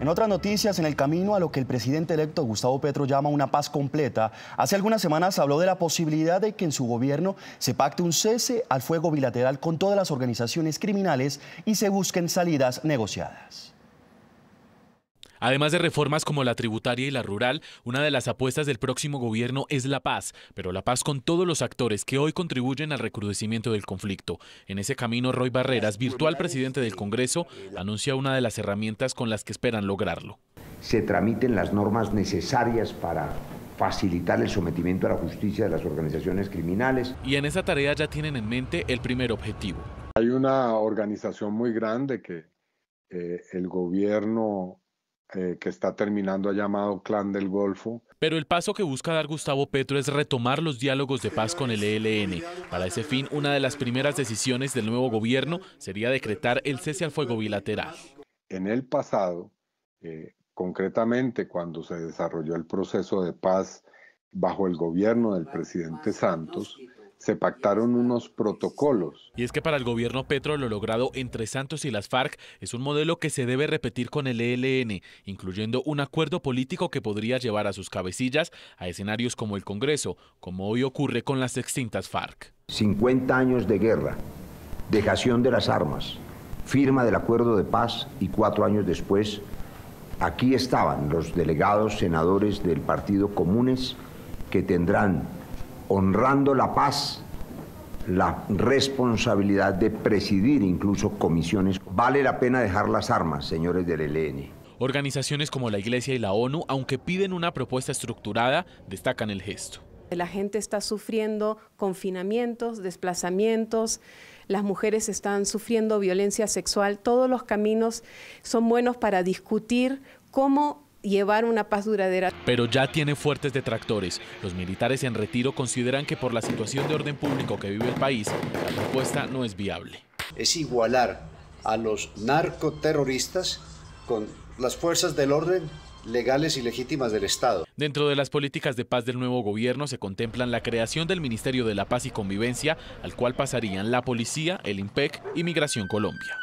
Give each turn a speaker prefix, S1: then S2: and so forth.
S1: En otras noticias, en el camino a lo que el presidente electo Gustavo Petro llama una paz completa, hace algunas semanas habló de la posibilidad de que en su gobierno se pacte un cese al fuego bilateral con todas las organizaciones criminales y se busquen salidas negociadas. Además de reformas como la tributaria y la rural, una de las apuestas del próximo gobierno es la paz, pero la paz con todos los actores que hoy contribuyen al recrudecimiento del conflicto. En ese camino, Roy Barreras, virtual presidente del Congreso, anuncia una de las herramientas con las que esperan lograrlo.
S2: Se tramiten las normas necesarias para facilitar el sometimiento a la justicia de las organizaciones criminales.
S1: Y en esa tarea ya tienen en mente el primer objetivo. Hay
S3: una organización muy grande
S1: que eh,
S3: el gobierno eh, que está terminando ha llamado Clan del Golfo.
S1: Pero el paso que busca dar Gustavo Petro es retomar los diálogos de paz con el ELN. Para ese fin, una de las primeras decisiones del nuevo gobierno sería decretar el cese al fuego bilateral.
S3: En el pasado, eh, concretamente cuando se desarrolló el proceso de paz bajo el gobierno del presidente Santos, se pactaron unos protocolos.
S1: Y es que para el gobierno Petro lo logrado entre Santos y las FARC es un modelo que se debe repetir con el ELN, incluyendo un acuerdo político que podría llevar a sus cabecillas a escenarios como el Congreso, como hoy ocurre con las extintas FARC.
S2: 50 años de guerra, dejación de las armas, firma del acuerdo de paz y cuatro años después, aquí estaban los delegados senadores del Partido Comunes que tendrán honrando la paz, la responsabilidad de presidir incluso comisiones. Vale la pena dejar las armas, señores del ELN.
S1: Organizaciones como la Iglesia y la ONU, aunque piden una propuesta estructurada, destacan el gesto. La gente está sufriendo confinamientos, desplazamientos, las mujeres están sufriendo violencia sexual. Todos los caminos son buenos para discutir cómo llevar una paz duradera. Pero ya tiene fuertes detractores. Los militares en retiro consideran que por la situación de orden público que vive el país, la propuesta no es viable.
S2: Es igualar a los narcoterroristas con las fuerzas del orden legales y legítimas del Estado.
S1: Dentro de las políticas de paz del nuevo gobierno se contemplan la creación del Ministerio de la Paz y Convivencia, al cual pasarían la Policía, el IMPEC y Migración Colombia.